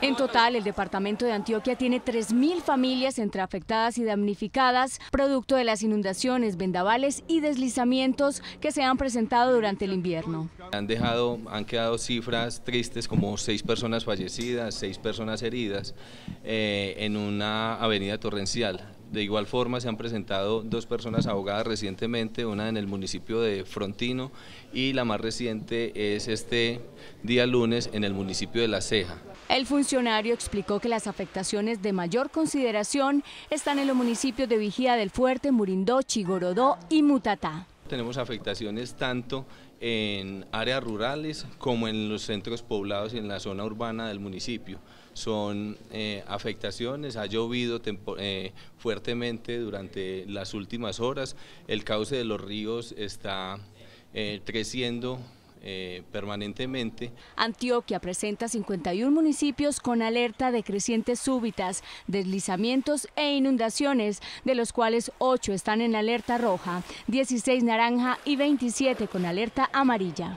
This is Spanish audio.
En total, el departamento de Antioquia tiene 3.000 familias entre afectadas y damnificadas, producto de las inundaciones, vendavales y deslizamientos que se han presentado durante el invierno. Han, han quedado cifras tristes como seis personas fallecidas, seis personas heridas eh, en una avenida torrencial. De igual forma se han presentado dos personas ahogadas recientemente, una en el municipio de Frontino y la más reciente es este día lunes en el municipio de La Ceja. El funcionario explicó que las afectaciones de mayor consideración están en los municipios de Vigía del Fuerte, Murindó, Chigorodó y Mutatá. Tenemos afectaciones tanto en áreas rurales como en los centros poblados y en la zona urbana del municipio. Son eh, afectaciones, ha llovido eh, fuertemente durante las últimas horas, el cauce de los ríos está eh, creciendo eh, permanentemente. Antioquia presenta 51 municipios con alerta de crecientes súbitas, deslizamientos e inundaciones, de los cuales 8 están en alerta roja, 16 naranja y 27 con alerta amarilla.